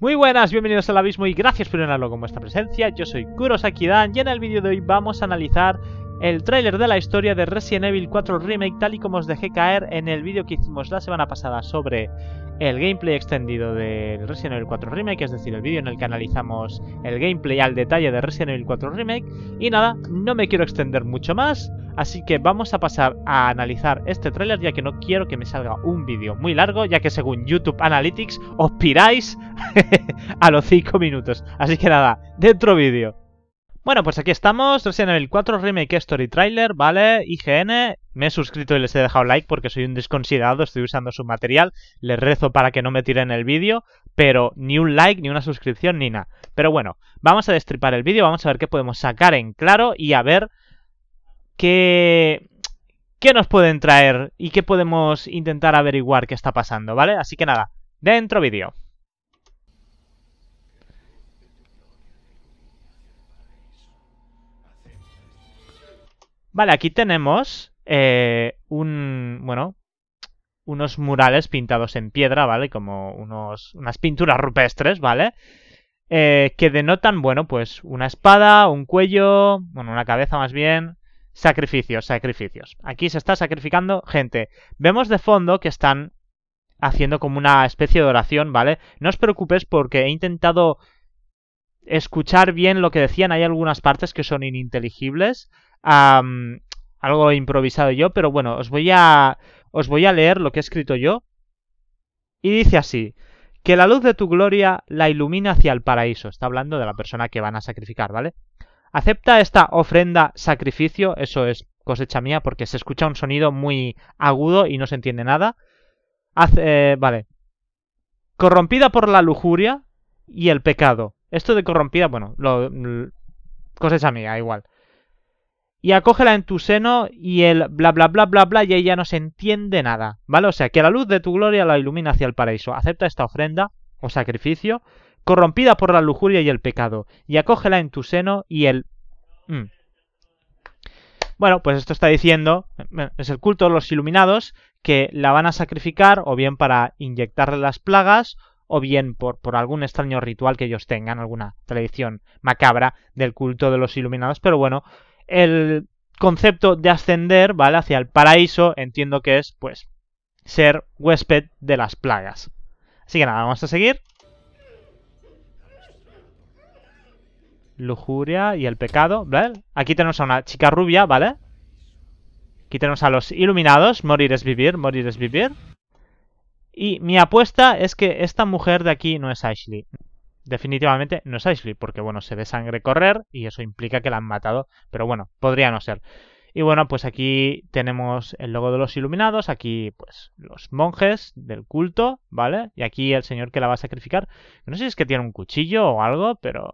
Muy buenas, bienvenidos al abismo y gracias por llenarlo con vuestra presencia. Yo soy Kurosaki Dan y en el vídeo de hoy vamos a analizar el tráiler de la historia de Resident Evil 4 Remake tal y como os dejé caer en el vídeo que hicimos la semana pasada sobre el gameplay extendido de Resident Evil 4 Remake, es decir, el vídeo en el que analizamos el gameplay al detalle de Resident Evil 4 Remake. Y nada, no me quiero extender mucho más, así que vamos a pasar a analizar este tráiler ya que no quiero que me salga un vídeo muy largo, ya que según YouTube Analytics os piráis a los 5 minutos. Así que nada, dentro vídeo. Bueno, pues aquí estamos, Resident Evil 4 Remake Story Trailer, ¿vale? IGN, me he suscrito y les he dejado like porque soy un desconsiderado, estoy usando su material, les rezo para que no me tiren el vídeo, pero ni un like, ni una suscripción, ni nada. Pero bueno, vamos a destripar el vídeo, vamos a ver qué podemos sacar en claro y a ver qué... ¿Qué nos pueden traer y qué podemos intentar averiguar qué está pasando, ¿vale? Así que nada, dentro vídeo. Vale, aquí tenemos eh, un, bueno, unos murales pintados en piedra, ¿vale? Como unos, unas pinturas rupestres, ¿vale? Eh, que denotan, bueno, pues una espada, un cuello, bueno, una cabeza más bien, sacrificios, sacrificios. Aquí se está sacrificando gente. Vemos de fondo que están haciendo como una especie de oración, ¿vale? No os preocupes porque he intentado escuchar bien lo que decían, hay algunas partes que son ininteligibles, algo algo improvisado yo, pero bueno, os voy a os voy a leer lo que he escrito yo. Y dice así: que la luz de tu gloria la ilumina hacia el paraíso. Está hablando de la persona que van a sacrificar, ¿vale? Acepta esta ofrenda sacrificio, eso es cosecha mía porque se escucha un sonido muy agudo y no se entiende nada. Eh, vale. Corrompida por la lujuria y el pecado. Esto de corrompida, bueno, lo, cosecha mía, igual y acógela en tu seno y el bla bla bla bla bla y ella no se entiende nada, ¿vale? O sea, que la luz de tu gloria la ilumina hacia el paraíso. Acepta esta ofrenda o sacrificio corrompida por la lujuria y el pecado y acógela en tu seno y el... Mm. Bueno, pues esto está diciendo, eh, es el culto de los iluminados que la van a sacrificar o bien para inyectarle las plagas o bien por, por, algún extraño ritual que ellos tengan, alguna tradición macabra del culto de los iluminados, pero bueno, el concepto de ascender, ¿vale? Hacia el paraíso, entiendo que es, pues, ser huésped de las plagas. Así que nada, vamos a seguir. Lujuria y el pecado, ¿vale? Aquí tenemos a una chica rubia, ¿vale? Aquí tenemos a los iluminados, morir es vivir, morir es vivir. Y mi apuesta es que esta mujer de aquí no es Ashley definitivamente no es Aisley porque bueno, se ve sangre correr y eso implica que la han matado, pero bueno, podría no ser. Y bueno, pues aquí tenemos el logo de los iluminados, aquí pues los monjes del culto, ¿vale? Y aquí el señor que la va a sacrificar. No sé si es que tiene un cuchillo o algo, pero...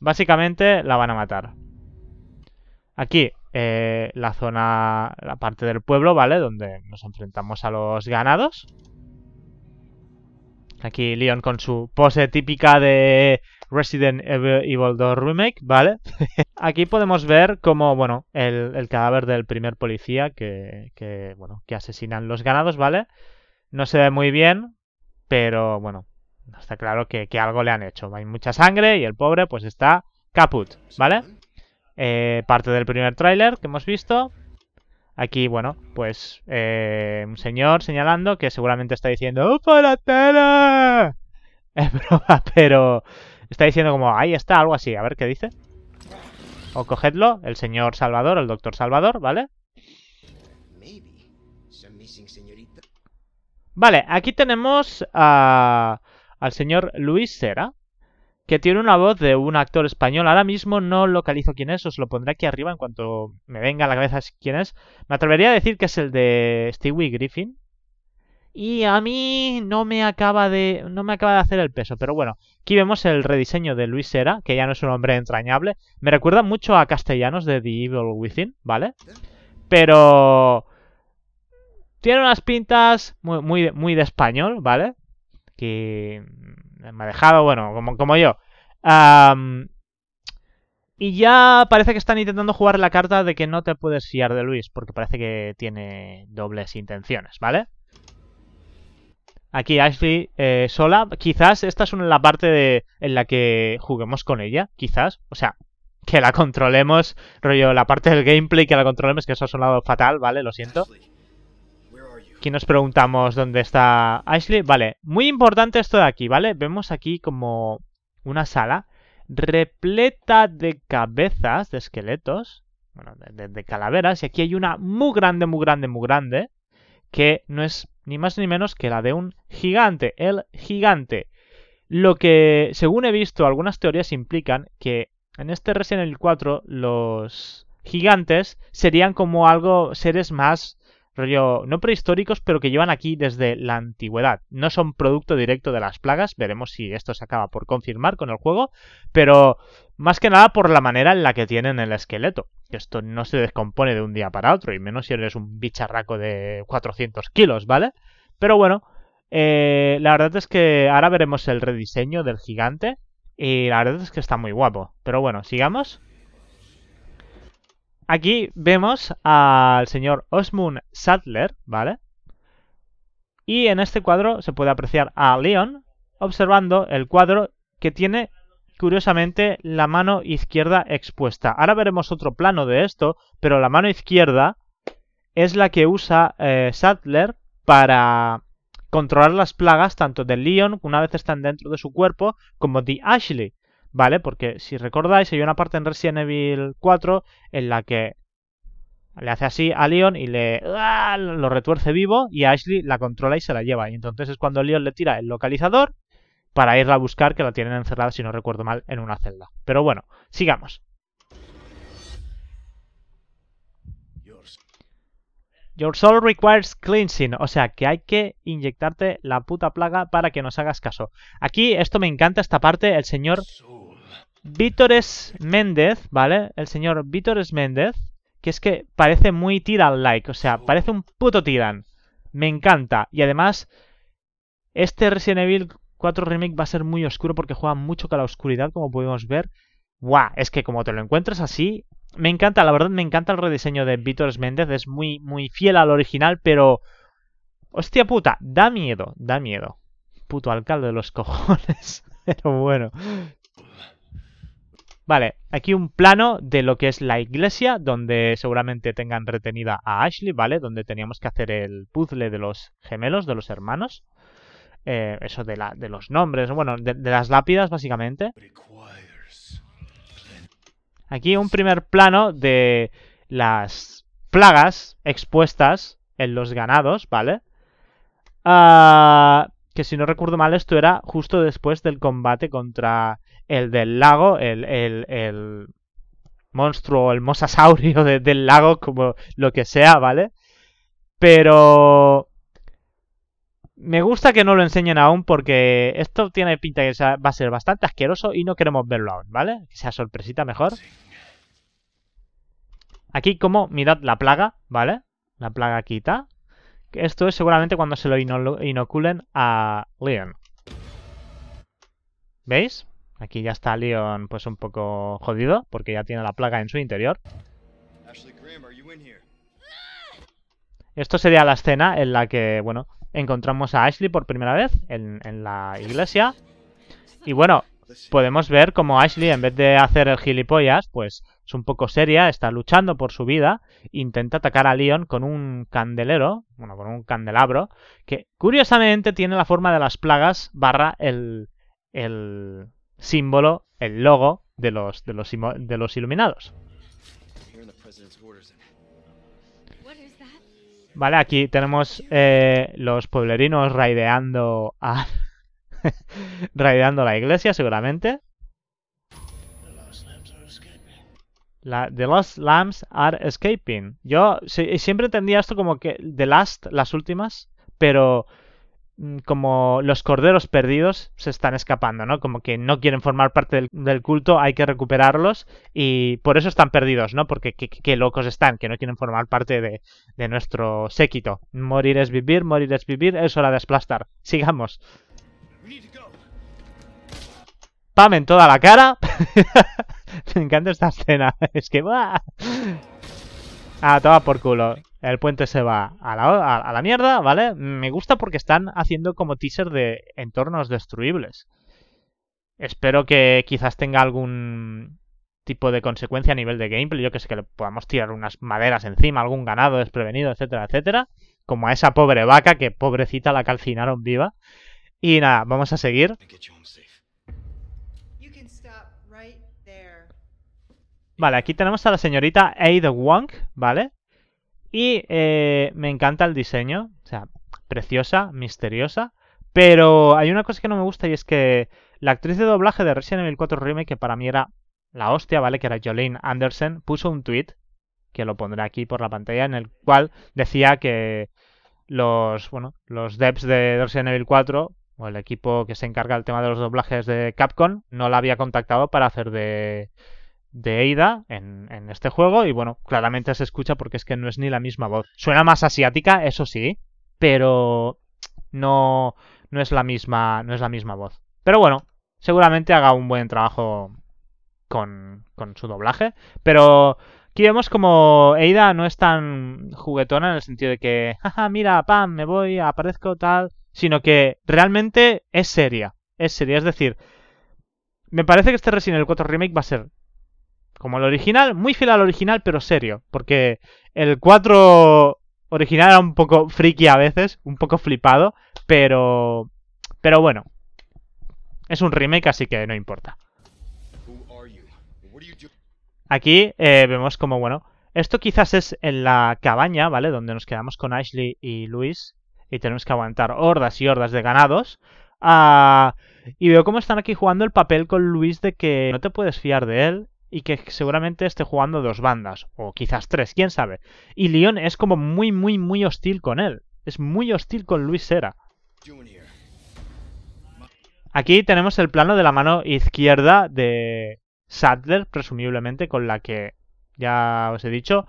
Básicamente la van a matar. Aquí eh, la zona, la parte del pueblo, ¿vale? Donde nos enfrentamos a los ganados. Aquí Leon con su pose típica de Resident Evil 2 Remake, ¿vale? Aquí podemos ver como, bueno, el, cadáver del primer policía que, bueno, que asesinan los ganados, ¿vale? No se ve muy bien, pero bueno, está claro que, algo le han hecho. Hay mucha sangre y el pobre pues está caput, ¿vale? Eh, parte del primer tráiler que hemos visto. Aquí, bueno, pues eh, un señor señalando que seguramente está diciendo ¡Upa oh, la tela! Es broma, pero está diciendo como ahí está, algo así. A ver qué dice. O cogedlo, el señor Salvador, el doctor Salvador, ¿vale? Vale, aquí tenemos al señor Luis Sera que tiene una voz de un actor español. Ahora mismo no localizo quién es, os lo pondré aquí arriba en cuanto me venga a la cabeza quién es. Me atrevería a decir que es el de Stewie Griffin. Y a mí no me acaba de no me acaba de hacer el peso, pero bueno, aquí vemos el rediseño de Luis Sera, que ya no es un hombre entrañable. Me recuerda mucho a Castellanos de The Evil Within, ¿vale? Pero tiene unas pintas muy, muy, muy de español, ¿vale? Que me ha dejado, bueno, como, como yo. y ya parece que están intentando jugar la carta de que no te puedes fiar de Luis, porque parece que tiene dobles intenciones, ¿vale? Aquí Ashley eh, sola, quizás esta es una, la parte de, en la que juguemos con ella, quizás, o sea, que la controlemos, rollo, la parte del gameplay que la controlemos, que eso ha sonado fatal, ¿vale? Lo siento. Aquí nos preguntamos dónde está Ashley. Vale, muy importante esto de aquí, ¿vale? Vemos aquí como una sala repleta de cabezas, de esqueletos, bueno, de, de, calaveras. Y aquí hay una muy grande, muy grande, muy grande, que no es ni más ni menos que la de un gigante, el gigante. Lo que, según he visto, algunas teorías implican que en este Resident Evil 4 los gigantes serían como algo, seres más rollo no prehistóricos, pero que llevan aquí desde la antigüedad. No son producto directo de las plagas, veremos si esto se acaba por confirmar con el juego, pero más que nada por la manera en la que tienen el esqueleto. Esto no se descompone de un día para otro, y menos si eres un bicharraco de 400 kilos, ¿vale? Pero bueno, eh, la verdad es que ahora veremos el rediseño del gigante, y la verdad es que está muy guapo. Pero bueno, sigamos. Aquí vemos al señor Osmund Sadler ¿vale? Y en este cuadro se puede apreciar a Leon observando el cuadro que tiene curiosamente la mano izquierda expuesta. Ahora veremos otro plano de esto, pero la mano izquierda es la que usa eh, Sadler para controlar las plagas tanto de Leon, una vez están dentro de su cuerpo, como de Ashley. ¿vale? Porque si recordáis, hay una parte en Resident Evil 4 en la que le hace así a Leon y le ¡ah! lo retuerce vivo y Ashley la controla y se la lleva. Y entonces es cuando Leon le tira el localizador para irla a buscar, que la tienen encerrada, si no recuerdo mal, en una celda. Pero bueno, sigamos. Your soul requires cleansing, o sea que hay que inyectarte la puta plaga para que nos hagas caso. Aquí, esto me encanta, esta parte, el señor Vítores Méndez, ¿vale? El señor Vítores Méndez, que es que parece muy Tiran-like, o sea, parece un puto Tiran. Me encanta. Y además, este Resident Evil 4 Remake va a ser muy oscuro porque juega mucho con la oscuridad, como podemos ver. ¡Guau! Es que como te lo encuentras así, me encanta, la verdad me encanta el rediseño de Vítores Méndez, es muy, muy fiel al original, pero... Hostia puta, da miedo, da miedo. Puto alcalde de los cojones, pero bueno. Vale, aquí un plano de lo que es la iglesia, donde seguramente tengan retenida a Ashley, ¿vale? Donde teníamos que hacer el puzzle de los gemelos, de los hermanos. Eh, eso de, la, de los nombres, bueno, de, las lápidas básicamente. Aquí un primer plano de las plagas expuestas en los ganados, ¿vale? Ah que si no recuerdo mal esto era justo después del combate contra el del lago, el, el, el monstruo, el mosasaurio del lago, como lo que sea, ¿vale? Pero... Me gusta que no lo enseñen aún porque esto tiene pinta que va a ser bastante asqueroso y no queremos verlo aún, ¿vale? Que sea sorpresita mejor. Aquí como, mirad la plaga, ¿vale? La plaga quita. Esto es seguramente cuando se lo inoculen a Leon. ¿Veis? Aquí ya está Leon pues un poco jodido porque ya tiene la plaga en su interior. Esto sería la escena en la que, bueno, encontramos a Ashley por primera vez en, en la iglesia. Y bueno, podemos ver como Ashley, en vez de hacer el gilipollas, pues un poco seria, está luchando por su vida, intenta atacar a Leon con un candelero, bueno, con un candelabro, que curiosamente tiene la forma de las plagas barra el, el símbolo, el logo de los, de los, de los iluminados. Vale, aquí tenemos eh, los pueblerinos raideando a... raideando la iglesia, seguramente. the lost Lambs Are Escaping. Yo siempre entendía esto como que The Last, las últimas, pero mm, como los corderos perdidos se están escapando, ¿no? Como que no quieren formar parte del, culto, hay que recuperarlos y por eso están perdidos, ¿no? Porque qué, locos están, que no quieren formar parte de, nuestro séquito. Morir es vivir, morir es vivir, es hora de desplastar. Sigamos. Pam toda la cara. Me encanta esta escena. Es que va. Ah, toma por culo. El puente se va a la, a la, mierda, ¿vale? Me gusta porque están haciendo como teaser de entornos destruibles. Espero que quizás tenga algún tipo de consecuencia a nivel de gameplay. Yo que sé, que le podamos tirar unas maderas encima, algún ganado desprevenido, etcétera, etcétera. Como a esa pobre vaca que pobrecita la calcinaron viva. Y nada, vamos a seguir. Vale, aquí tenemos a la señorita de Wong, ¿vale? Y eh, me encanta el diseño, o sea, preciosa, misteriosa. Pero hay una cosa que no me gusta y es que la actriz de doblaje de Resident Evil 4 Remake, que para mí era la hostia, ¿vale? Que era Jolene Anderson, puso un tweet, que lo pondré aquí por la pantalla, en el cual decía que los, bueno, los devs de Resident Evil 4 o el equipo que se encarga del tema de los doblajes de Capcom no la había contactado para hacer de de Eida en, en, este juego y bueno, claramente se escucha porque es que no es ni la misma voz. Suena más asiática, eso sí, pero no, no, es, la misma, no es la misma voz. Pero bueno, seguramente haga un buen trabajo con, con su doblaje, pero Aquí vemos como Eida no es tan juguetona en el sentido de que, jaja, mira, pam, me voy, aparezco, tal, sino que realmente es seria, es seria. Es decir, me parece que este Resident Evil 4 Remake va a ser como el original, muy fiel al original, pero serio. Porque el 4 original era un poco friki a veces, un poco flipado, pero. Pero bueno. Es un remake, así que no importa. Aquí eh, vemos como, bueno. Esto quizás es en la cabaña, ¿vale? Donde nos quedamos con Ashley y Luis. Y tenemos que aguantar hordas y hordas de ganados. Ah, y veo cómo están aquí jugando el papel con Luis de que no te puedes fiar de él y que seguramente esté jugando dos bandas, o quizás tres, quién sabe. Y Lyon es como muy, muy, muy hostil con él. Es muy hostil con Luis Sera. Aquí tenemos el plano de la mano izquierda de Sadler, presumiblemente, con la que, ya os he dicho,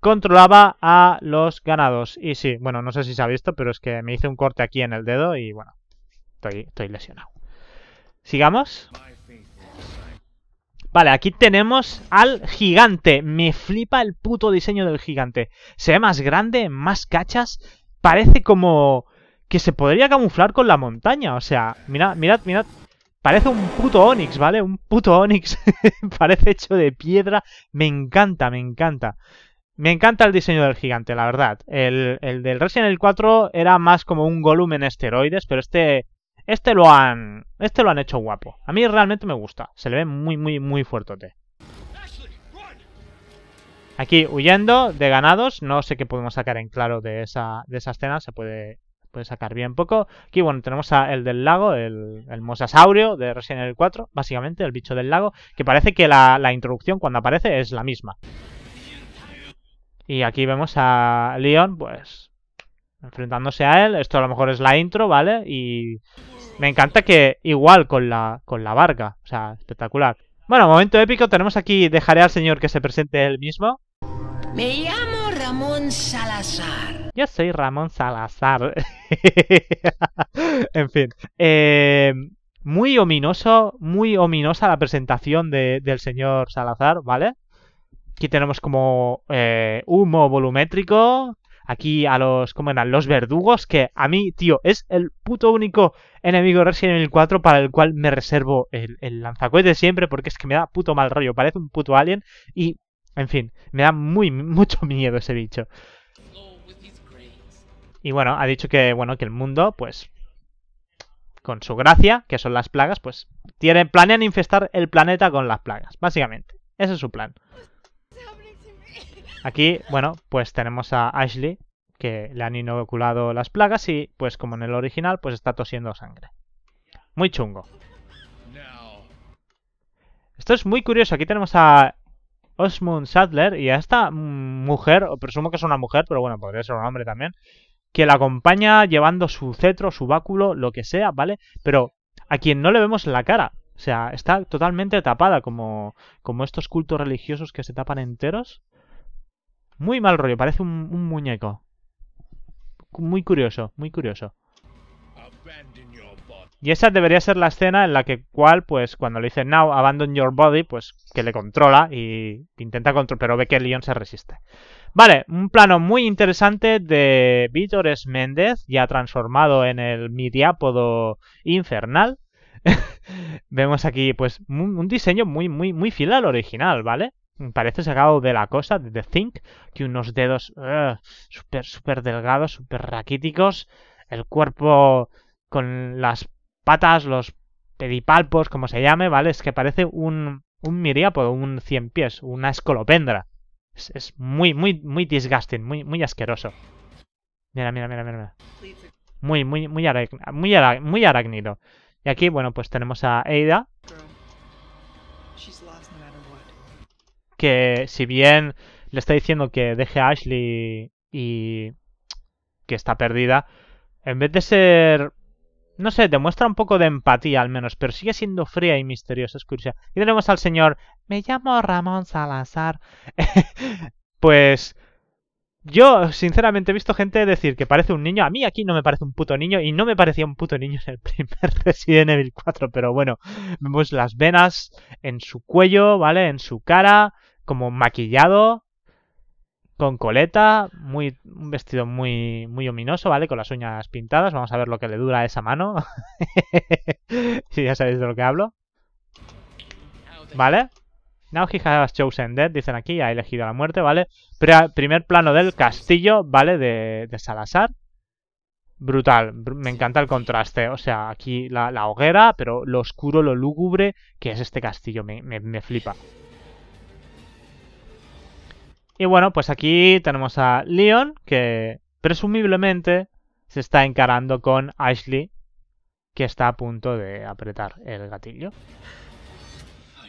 controlaba a los ganados. Y sí, bueno, no sé si se ha visto, pero es que me hice un corte aquí en el dedo y bueno, estoy lesionado. Sigamos. Vale, aquí tenemos al gigante. Me flipa el puto diseño del gigante. Se ve más grande, más cachas. Parece como que se podría camuflar con la montaña. O sea, mirad, mirad, mirad. Parece un puto Onix, ¿vale? Un puto Onix. Parece hecho de piedra. Me encanta, me encanta. Me encanta el diseño del gigante, la verdad. El, del Resident Evil 4 era más como un volumen esteroides, pero este este lo han. Este lo han hecho guapo. A mí realmente me gusta. Se le ve muy, muy, muy fuerte. Aquí huyendo de ganados. No sé qué podemos sacar en claro de esa, de escena. Se puede, sacar bien poco. Aquí, bueno, tenemos a el del lago, el, el mosasaurio de Resident Evil 4. Básicamente, el bicho del lago. Que parece que la, la introducción cuando aparece es la misma. Y aquí vemos a Leon, pues, enfrentándose a él. Esto a lo mejor es la intro, ¿vale? Y me encanta que igual con la, con la barca. O sea, espectacular. Bueno, momento épico. Tenemos aquí, dejaré al señor que se presente él mismo. Me llamo Ramón Salazar. Yo soy Ramón Salazar. en fin. Eh, muy ominoso, muy ominosa la presentación de, del señor Salazar, ¿vale? Aquí tenemos como eh, humo volumétrico, aquí a los, ¿cómo eran? Los verdugos, que a mí, tío, es el puto único enemigo Resident Evil 4 para el cual me reservo el, el siempre, porque es que me da puto mal rollo, parece un puto alien y, en fin, me da muy, mucho miedo ese bicho. Y bueno, ha dicho que, bueno, que el mundo, pues, con su gracia, que son las plagas, pues, tienen, planean infestar el planeta con las plagas, básicamente. Ese es su plan. Aquí, bueno, pues tenemos a Ashley, que le han inoculado las plagas y, pues como en el original, pues está tosiendo sangre. Muy chungo. Esto es muy curioso. Aquí tenemos a Osmund Sadler y a esta mujer, o presumo que es una mujer, pero bueno, podría ser un hombre también, que la acompaña llevando su cetro, su báculo, lo que sea, ¿vale? Pero a quien no le vemos la cara. O sea, está totalmente tapada, como, como estos cultos religiosos que se tapan enteros. Muy mal rollo, parece un, muñeco. Muy curioso, muy curioso. Y esa debería ser la escena en la que cual, pues, cuando le dice Now abandon your body, pues que le controla y intenta controlar, pero ve que el león se resiste. Vale, un plano muy interesante de Vítores Méndez, ya transformado en el midiápodo infernal. Vemos aquí, pues, un diseño muy, muy, muy fiel al original, ¿vale? Parece sacado de la cosa, de The Think, que unos dedos eh, súper, delgados, súper raquíticos, el cuerpo con las patas, los pedipalpos, como se llame, ¿vale? Es que parece un, un miriápodo, un cien pies, una escolopendra. Es, muy, muy, muy disgusting, muy, muy asqueroso. Mira, mira, mira, mira. Muy, muy, muy, muy, muy aracnido. Y aquí, bueno, pues tenemos a Ada que si bien le está diciendo que deje a Ashley y que está perdida, en vez de ser... No sé, demuestra un poco de empatía al menos, pero sigue siendo fría y misteriosa, es Y tenemos al señor, me llamo Ramón Salazar. pues yo, sinceramente, he visto gente decir que parece un niño. A mí aquí no me parece un puto niño y no me parecía un puto niño en el primer Resident Evil 4. Pero bueno, vemos las venas en su cuello, ¿vale? En su cara como maquillado, con coleta, muy, un vestido muy, muy ominoso, ¿vale? Con las uñas pintadas. Vamos a ver lo que le dura a esa mano. si ya sabéis de lo que hablo. ¿Vale? Now he has chosen death, dicen aquí, ha elegido la muerte, ¿vale? primer plano del castillo, ¿vale? De, Salazar. Brutal, me encanta el contraste. O sea, aquí la, hoguera, pero lo oscuro, lo lúgubre que es este castillo, me, me flipa. Y bueno, pues aquí tenemos a Leon, que presumiblemente se está encarando con Ashley, que está a punto de apretar el gatillo. Oh,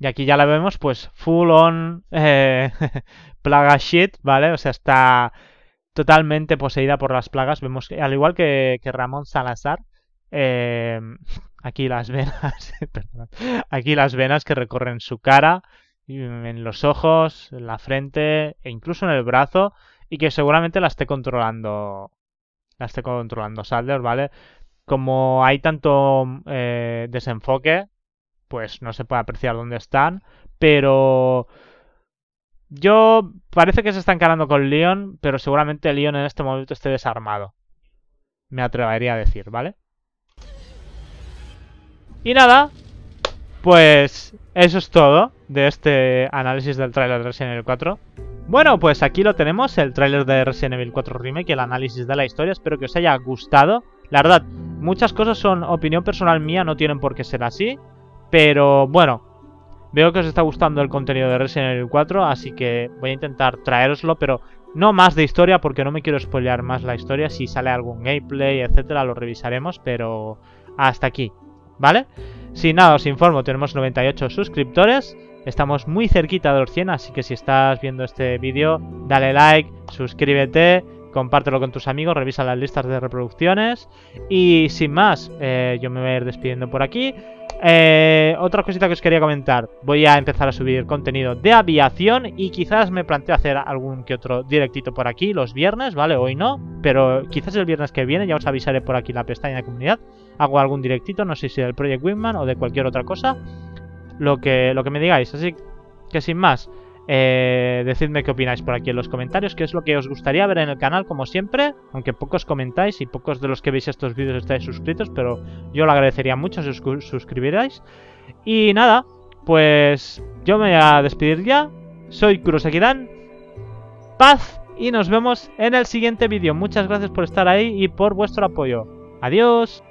y aquí ya la vemos, pues, full on eh, plaga shit, ¿vale? O sea, está totalmente poseída por las plagas. Vemos, que, al igual que, que Ramón Salazar, eh, aquí las venas, aquí las venas que recorren su cara, en los ojos, en la frente e incluso en el brazo y que seguramente la esté controlando, la esté controlando Sadler, ¿vale? Como hay tanto eh, desenfoque, pues no se puede apreciar dónde están, pero yo parece que se está encarando con Leon, pero seguramente Leon en este momento esté desarmado. Me atrevería a decir, ¿vale? Y nada, pues eso es todo de este análisis del tráiler de Resident Evil 4. Bueno, pues aquí lo tenemos, el tráiler de Resident Evil 4 Remake, el análisis de la historia. Espero que os haya gustado. La verdad, muchas cosas son opinión personal mía, no tienen por qué ser así. Pero bueno, veo que os está gustando el contenido de Resident Evil 4, así que voy a intentar traeroslo, pero no más de historia porque no me quiero spoilear más la historia. Si sale algún gameplay, etcétera, lo revisaremos, pero hasta aquí. ¿vale? Sin nada, os informo, tenemos 98 suscriptores. Estamos muy cerquita de los 100, así que si estás viendo este vídeo, dale like, suscríbete, compártelo con tus amigos, revisa las listas de reproducciones. Y sin más, eh, yo me voy a ir despidiendo por aquí. Eh, otra cosita que os quería comentar, voy a empezar a subir contenido de aviación y quizás me planteo hacer algún que otro directito por aquí los viernes, ¿vale? Hoy no, pero quizás el viernes que viene, ya os avisaré por aquí la pestaña de comunidad hago algún directito, no sé si del Project Wingman o de cualquier otra cosa, lo que, lo que me digáis. Así que sin más, eh, decidme qué opináis por aquí en los comentarios, qué es lo que os gustaría ver en el canal, como siempre, aunque pocos comentáis y pocos de los que veis estos vídeos estáis suscritos, pero yo lo agradecería mucho si os suscribierais. Y nada, pues yo me voy a despedir ya, soy Kurosakidan, paz y nos vemos en el siguiente vídeo. Muchas gracias por estar ahí y por vuestro apoyo. Adiós.